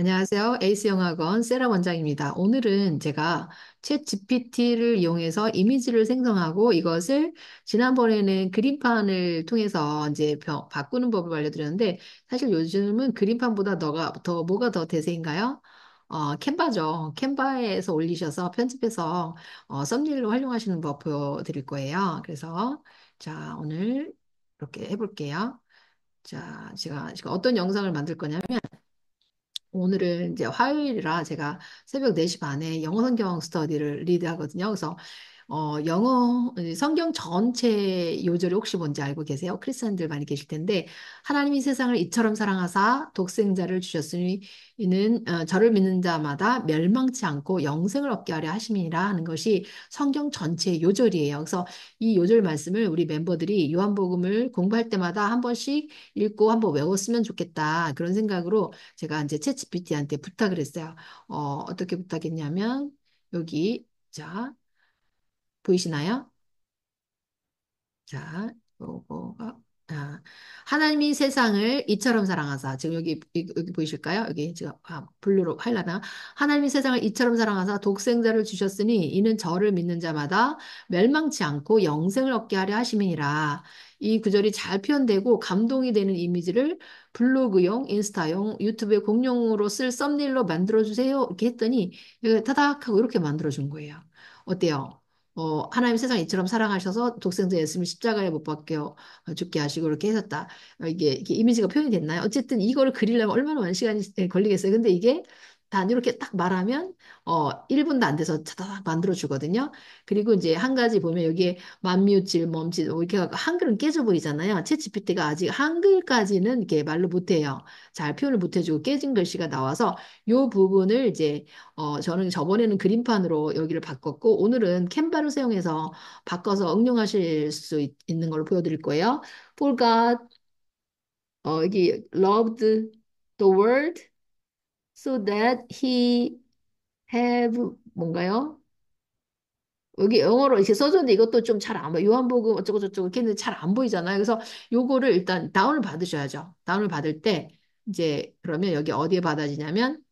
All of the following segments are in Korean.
안녕하세요. 에이스 영화학 세라 원장입니다. 오늘은 제가 챗 GPT를 이용해서 이미지를 생성하고 이것을 지난번에는 그림판을 통해서 이제 바꾸는 법을 알려드렸는데 사실 요즘은 그림판보다 너가 더 뭐가 더 대세인가요? 어, 캔바죠. 캔바에서 올리셔서 편집해서 어, 썸네일로 활용하시는 법 보여드릴 거예요. 그래서 자 오늘 이렇게 해볼게요. 자 제가 지금 어떤 영상을 만들 거냐면 오늘은 이제 화요일이라 제가 새벽 4시 반에 영어 성경 스터디를 리드하거든요. 그래서 어, 영어 어, 성경 전체 요절이 혹시 뭔지 알고 계세요? 크리스천들 많이 계실 텐데 하나님이 세상을 이처럼 사랑하사 독생자를 주셨으니 이는 어, 저를 믿는 자마다 멸망치 않고 영생을 얻게 하려 하심이라 하는 것이 성경 전체 요절이에요. 그래서 이 요절 말씀을 우리 멤버들이 요한복음을 공부할 때마다 한 번씩 읽고 한 번 외웠으면 좋겠다 그런 생각으로 제가 이제 채찌 p 티한테 부탁을 했어요. 어, 어떻게 부탁했냐면 여기 자 보이시나요? 자, 요거가 하나님이 세상을 이처럼 사랑하사 지금 여기 여기 보이실까요? 여기 지금 아, 블루로 하이나 하나님이 세상을 이처럼 사랑하사 독생자를 주셨으니 이는 저를 믿는 자마다 멸망치 않고 영생을 얻게 하려 하심이니라. 이 구절이 잘 표현되고 감동이 되는 이미지를 블로그용, 인스타용, 유튜브에 공용으로 쓸 썸네일로 만들어 주세요. 이렇게 했더니 타닥하고 이렇게 만들어 준 거예요. 어때요? 어, 하나님 세상 이처럼 사랑하셔서 독생자 예수님을 십자가에 못 박혀 죽게 하시고 이렇게 하셨다. 어, 이게, 이게 이미지가 표현이 됐나요? 어쨌든 이거를 그리려면 얼마나 많은 시간이 걸리겠어요. 근데 이게 단 이렇게 딱 말하면 어 1분도 안 돼서 차다닥 만들어 주거든요. 그리고 이제 한 가지 보면 여기에 만미우질, 멈칫 뭐 이렇게 한글은 깨져 보이잖아요. 챗GPT가 아직 한글까지는 이렇게 말로 못 해요. 잘 표현을 못 해주고 깨진 글씨가 나와서 요 부분을 이제 어 저는 저번에는 그림판으로 여기를 바꿨고 오늘은 캔바를 사용해서 바꿔서 응용하실 수 있, 는걸 보여드릴 거예요. For God, 어 여기 loved the world so that he have 뭔가요? 여기 영어로 이렇게 써줬는데 이것도 좀 잘 안 보여. 요한복음 어쩌고저쩌고 이렇게 했는데 잘안 보이잖아요. 그래서 요거를 일단 다운을 받으셔야죠. 다운을 받을 때 이제 그러면 여기 어디에 받아지냐면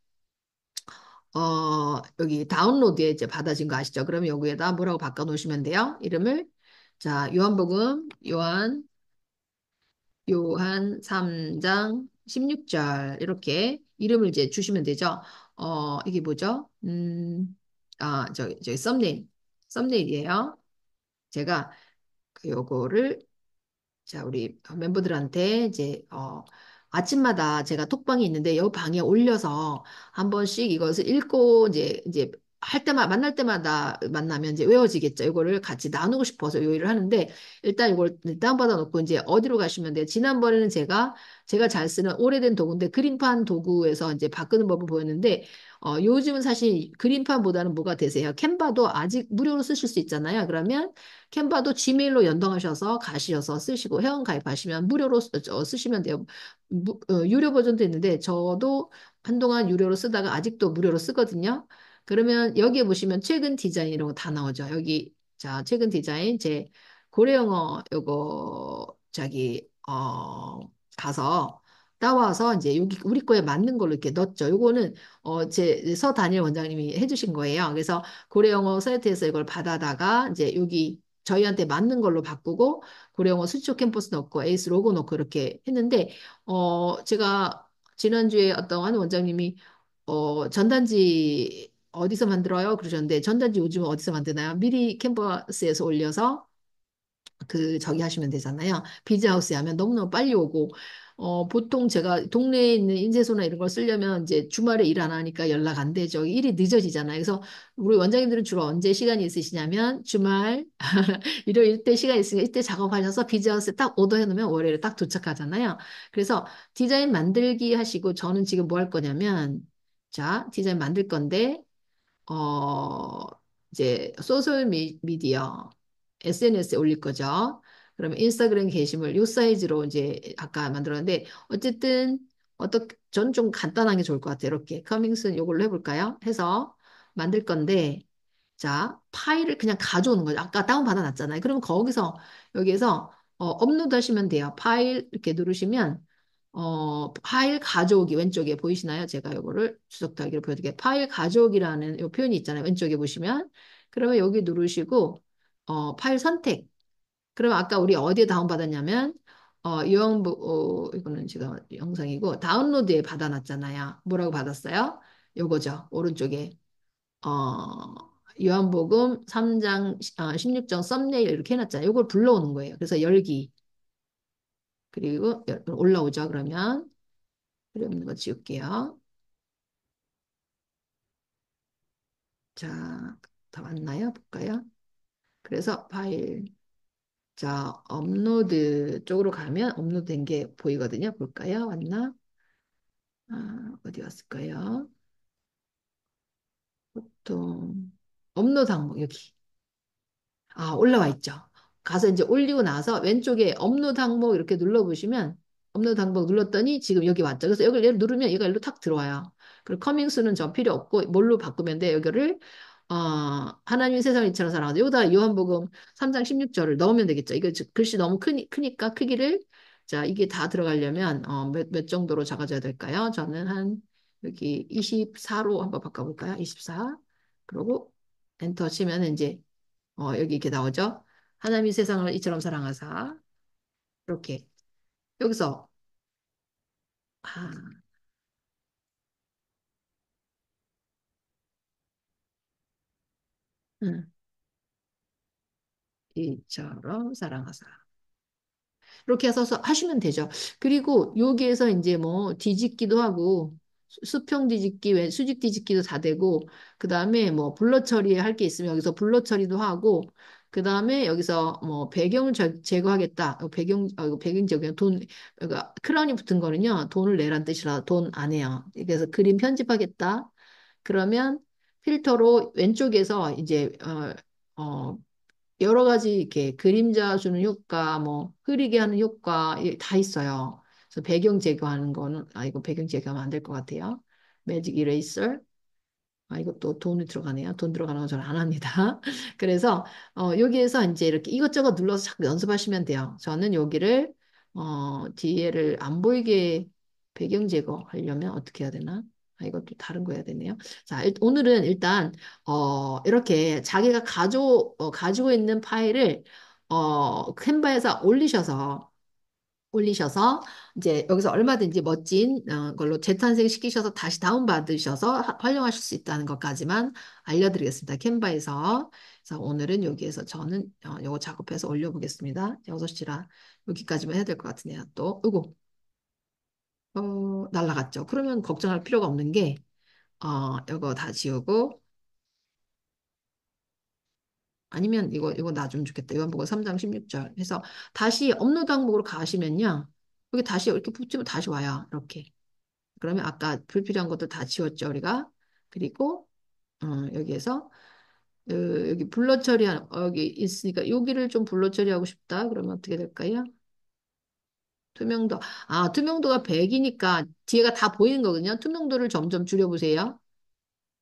어 여기 다운로드에 이제 받아진 거 아시죠? 그러면 여기에다 뭐라고 바꿔 놓으시면 돼요. 이름을 자 요한복음 요한 요한 3장 16절 이렇게 이름을 이제 주시면 되죠. 어, 이게 뭐죠? 음, 아, 저기, 저기 썸네일. 썸네일이에요. 제가 그 요거를 자, 우리 멤버들한테 이제 어, 아침마다 제가 톡방이 있는데 이 방에 올려서 한 번씩 이것을 읽고 이제 이제 할 때마다 만날 때마다 만나면 이제 외워지겠죠. 이거를 같이 나누고 싶어서 요 일을 하는데 일단 이걸 다운받아 놓고 이제 어디로 가시면 돼요. 지난번에는 제가 제가 잘 쓰는 오래된 도구인데 그린판 도구에서 이제 바꾸는 법을 보였는데 어, 요즘은 사실 그린판보다는 뭐가 되세요? 캔바도 아직 무료로 쓰실 수 있잖아요. 그러면 캔바도 지메일로 연동하셔서 가시셔서 쓰시고 회원 가입하시면 무료로 쓰, 어, 시면 돼요. 무, 어, 유료 버전도 있는데 저도 한동안 유료로 쓰다가 아직도 무료로 쓰거든요. 그러면 여기에 보시면 최근 디자인이라고 다 나오죠. 여기 자 최근 디자인 제 고래영어 요거 저기 어 가서 따와서 이제 여기 우리 거에 맞는 걸로 이렇게 넣었죠. 요거는 어 제 서 단일 원장님이 해주신 거예요. 그래서 고래영어 사이트에서 이걸 받아다가 이제 여기 저희한테 맞는 걸로 바꾸고 고려영어 수초 캠퍼스 넣고 에이스 로고 넣고 이렇게 했는데 어 제가 지난주에 어떤 한 원장님이 어 전단지 어디서 만들어요? 그러셨는데 전단지 요즘 어디서 만드나요? 미리 캔버스에서 올려서 그 저기 하시면 되잖아요. 비즈하우스에 하면 너무너무 빨리 오고 어 보통 제가 동네에 있는 인쇄소나 이런 걸 쓰려면 이제 주말에 일 안 하니까 연락 안 되죠. 일이 늦어지잖아요. 그래서 우리 원장님들은 주로 언제 시간이 있으시냐면 주말 일요일 때 시간 있으니까 이때 작업하셔서 비즈하우스에 딱 오더해 놓으면 월요일에 딱 도착하잖아요. 그래서 디자인 만들기 하시고 저는 지금 뭐 할 거냐면 자 디자인 만들 건데 어, 이제 소셜 미- 디어 SNS에 올릴 거죠. 그러면 인스타그램 게시물 요 사이즈로 이제 아까 만들었는데 어쨌든 어떻게 전 좀 간단한 게 좋을 것 같아요. 이렇게 커밍 m 요걸로 해볼까요? 해서 만들 건데 자 파일을 그냥 가져오는 거죠. 아까 다운 받아놨잖아요. 그러면 거기서 여기에서 어, 업로드 하시면 돼요. 파일 이렇게 누르시면 어, 파일 가져오기 왼쪽에 보이시나요? 제가 이거를 주석 달기로 보여드릴게요. 파일 가져오기라는이 표현이 있잖아요. 왼쪽에 보시면. 그러면 여기 누르시고 어, 파일 선택. 그러면 아까 우리 어디에 다운받았냐면 어, 유형, 어, 이거는 지금 영상이고 다운로드에 받아놨잖아요. 뭐라고 받았어요? 요거죠. 오른쪽에 어, 요한복음 3장 16장 썸네일 이렇게 해놨잖아요. 이걸 불러오는 거예요. 그래서 열기 그리고 올라오죠. 그러면 필요 없는 거 지울게요. 자, 다 왔나요? 볼까요? 그래서 파일 자, 업로드 쪽으로 가면 업로드 된 게 보이거든요. 볼까요? 왔나? 아, 어디 왔을까요? 보통 업로드 항목 여기. 아, 올라와 있죠. 가서 이제 올리고 나서 왼쪽에 업로드 항목 이렇게 눌러보시면 업로드 항목 눌렀더니 지금 여기 왔죠. 그래서 여기를 얘를 누르면 얘가 일로 탁 들어와요. 그리고 커밍스는 전 필요 없고 뭘로 바꾸면 돼? 여기를 어, 하나님 세상을 이처럼 사랑하다. 여기다 요한복음 3장 16절을 넣으면 되겠죠. 이거 글씨 너무 크니, 크니까 크기를 자 이게 다 들어가려면 어, 몇, 몇 정도로 작아져야 될까요? 저는 한 여기 24로 한번 바꿔볼까요? 24 그리고 엔터 치면 이제 어, 여기 이렇게 나오죠. 하나님이 세상을 이처럼 사랑하사 이렇게 여기서 아, 음. 이처럼 사랑하사 이렇게 해서 하시면 되죠. 그리고 여기에서 이제 뭐 뒤집기도 하고 수평 뒤집기, 수직 뒤집기도 다 되고 그 다음에 뭐 블러 처리할 게 있으면 여기서 블러 처리도 하고 그 다음에 여기서 뭐 배경을 제거하겠다. 어, 배경, 어, 배경 제거, 돈, 그러니까 크라운이 붙은 거는요. 돈을 내란 뜻이라 돈 안 해요. 그래서 그림 편집하겠다. 그러면 필터로 왼쪽에서 이제, 어, 어, 여러 가지 이렇게 그림자 주는 효과, 뭐 흐리게 하는 효과 다 있어요. 그래서 배경 제거하는 거는 아 이거 배경 제거하면 안 될 것 같아요. 매직 이레이서 아, 이것도 돈이 들어가네요. 돈 들어가는 건잘안 합니다. 그래서 어, 여기에서 이제 이렇게 이것저것 눌러서 자꾸 연습하시면 돼요. 저는 여기를 어, 뒤에를 안 보이게 배경 제거하려면 어떻게 해야 되나? 아, 이것도 다른 거 해야 되네요. 자, 일, 오늘은 일단 어, 이렇게 자기가 가져, 어, 가지고 있는 파일을 어, 캔바에서 그 올리셔서 올리셔서 이제 여기서 얼마든지 멋진 어, 걸로 재탄생시키셔서 다시 다운받으셔서 활용하실 수 있다는 것까지만 알려드리겠습니다. 캔바에서 그래서 오늘은 여기에서 저는 어, 요거 작업해서 올려보겠습니다. 6시라 여기까지만 해야 될 것 같으네요. 또 이거 어, 날라갔죠. 그러면 걱정할 필요가 없는 게 어, 이거 다 지우고 아니면 이거 이거 나좀 좋겠다. 요한복음 3장 16절. 해서 다시 업로드 항목으로 가시면요. 여기 다시 이렇게 붙이면 다시 와요. 이렇게. 그러면 아까 불필요한 것도 다 지웠죠. 우리가. 그리고 어, 여기에서 어, 여기 블러 처리한 어, 여기 있으니까 여기를 좀 블러 처리하고 싶다. 그러면 어떻게 될까요? 투명도. 아, 투명도가 100이니까 뒤에가 다 보이는 거거든요. 투명도를 점점 줄여보세요.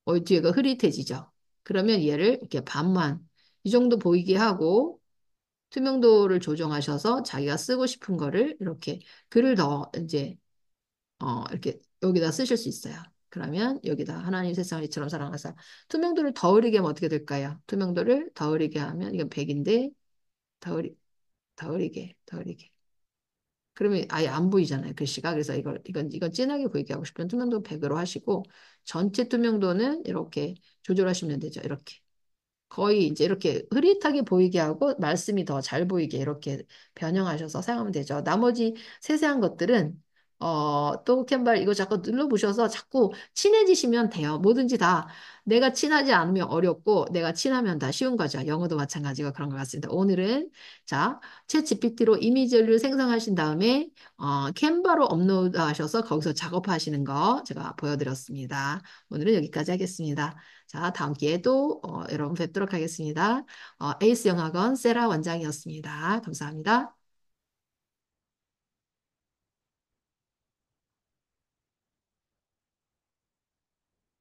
어, 뒤에가 흐릿해지죠. 그러면 얘를 이렇게 반만 이 정도 보이게 하고 투명도를 조정하셔서 자기가 쓰고 싶은 거를 이렇게 글을 더 이제 어 이렇게 여기다 쓰실 수 있어요. 그러면 여기다 하나님 세상을 이처럼 사랑하사 투명도를 더 흐리게 하면 어떻게 될까요? 투명도를 더 흐리게 하면 이건 100인데 더 흐리 더 흐리게 더 흐리게 그러면 아예 안 보이잖아요 글씨가 그래서 이걸 이건 이건 진하게 보이게 하고 싶으면 투명도 100으로 하시고 전체 투명도는 이렇게 조절하시면 되죠 이렇게 거의 이제 이렇게 흐릿하게 보이게 하고 말씀이 더 잘 보이게 이렇게 변형하셔서 사용하면 되죠. 나머지 세세한 것들은 어, 똥캔발 이거 자꾸 눌러보셔서 자꾸 친해지시면 돼요. 뭐든지 다. 내가 친하지 않으면 어렵고 내가 친하면 다 쉬운 거죠. 영어도 마찬가지가 그런 것 같습니다. 오늘은 자, 챗GPT로 이미지를 생성하신 다음에 어, 캔바로 업로드하셔서 거기서 작업하시는 거 제가 보여드렸습니다. 오늘은 여기까지 하겠습니다. 자, 다음 기회에 또 어, 여러분 뵙도록 하겠습니다. 어, 에이스 영어학원 세라 원장이었습니다. 감사합니다.